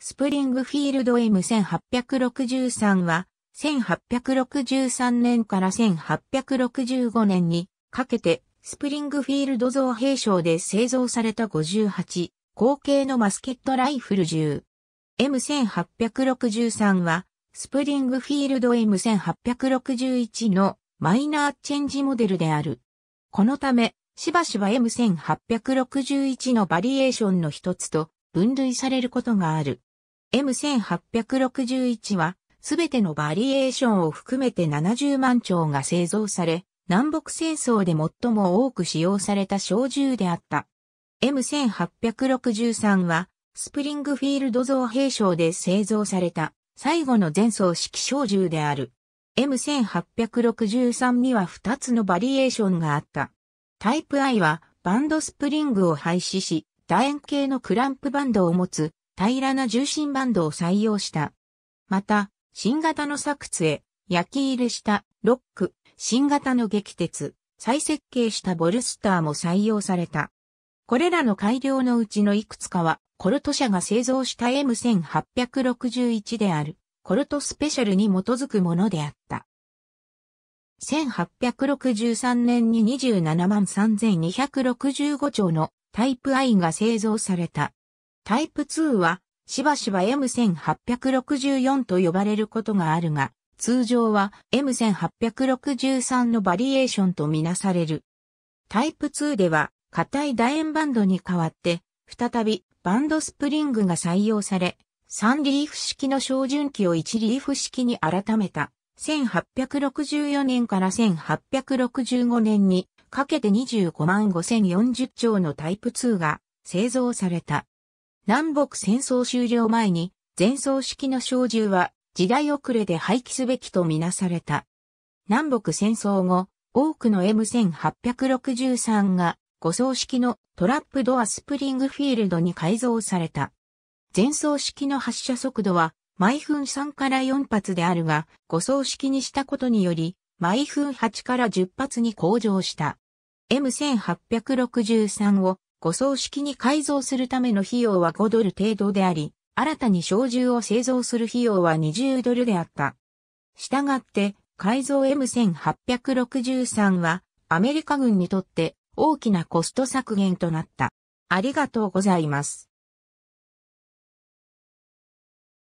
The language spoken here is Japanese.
スプリングフィールド M1863 は、1863年から1865年にかけて、スプリングフィールド造兵廠で製造された58、後継のマスケットライフル銃。M1863 は、スプリングフィールド M1861 のマイナーチェンジモデルである。このため、しばしば M1861 のバリエーションの一つと分類されることがある。M1861 は、すべてのバリエーションを含めて70万丁が製造され、南北戦争で最も多く使用された小銃であった。M1863 は、スプリングフィールド造兵廠で製造された、最後の前奏式小銃である。M1863 には2つのバリエーションがあった。タイプ I は、バンドスプリングを廃止し、楕円形のクランプバンドを持つ、平らな重心バンドを採用した。また、新型のサクツへ、焼き入れしたロック、新型の激鉄、再設計したボルスターも採用された。これらの改良のうちのいくつかは、コルト社が製造した M1861 である、コルトスペシャルに基づくものであった。1863年に27万3265丁のタイプ I が製造された。タイプ2は、しばしば M1864 と呼ばれることがあるが、通常は M1863 のバリエーションとみなされる。タイプ2では、硬い楕円バンドに代わって、再びバンドスプリングが採用され、3リーフ式の照準器を1リーフ式に改めた。1864年から1865年にかけて25万5040丁のタイプ2が製造された。南北戦争終了前に、前奏式の小銃は時代遅れで廃棄すべきとみなされた。南北戦争後、多くの M1863 が5層式のトラップドアスプリングフィールドに改造された。前奏式の発射速度は毎分3から4発であるが、5層式にしたことにより、毎分8から10発に向上した。M1863 を護送式に改造するための費用は5ドル程度であり、新たに小銃を製造する費用は20ドルであった。したがって、改造 M1863 はアメリカ軍にとって大きなコスト削減となった。ありがとうございます。